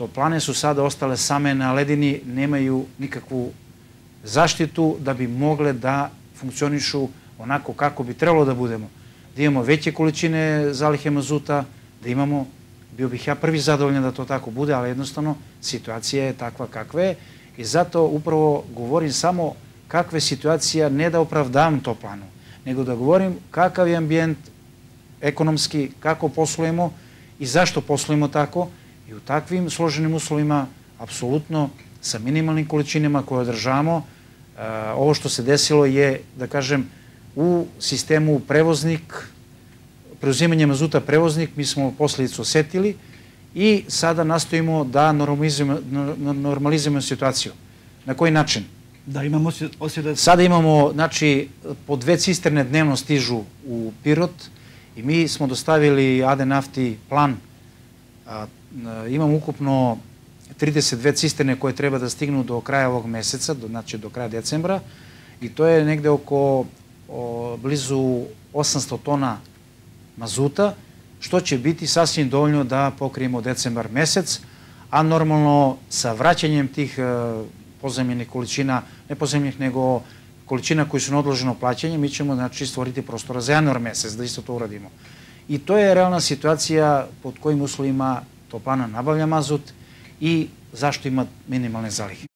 to plane su sada ostale same na ledini, nemaju nikakvu zaštitu da bi mogle da funkcionišu onako kako bi trebalo da budemo. Da imamo veće količine zalihe mazuta, da imamo, bio bih ja prvi zadovoljan da to tako bude, ali jednostavno situacija je takva kakva je i zato upravo govorim samo kakva je situacija, ne da opravdavam to planu, nego da govorim kakav je ambijent ekonomski, kako poslujemo i zašto poslujemo tako, I u takvim složenim uslovima, apsolutno, sa minimalnim količinama koje održamo, e, ovo što se desilo je, da kažem, u sistemu prevoznik, preuzimanje mazuta prevoznik, mi smo posledicu osetili i sada nastojimo da normalizujemo, situaciju. Na koji način? Da, imamo osjećaj da- Sada imamo, znači, po dve cisterne dnevno stižu u Pirot i mi smo dostavili AD Nafti plan Eh, imam ukupno 32 cisterne koje treba da stignu do kraja ovog meseca, znači do kraja decembra, i to je negde oko blizu 800 tona mazuta, što će biti sasvim dovoljno da pokrijemo decembar mesec, a normalno sa vraćanjem tih e, eh, pozemljenih količina, ne pozemljenih nego količina koji su na odloženo plaćanje, mi ćemo znači, stvoriti prostora za januar mesec, da isto to uradimo. I to je realna situacija pod kojim uslovima топана, набавја мазут и зашто имат минимални залихи.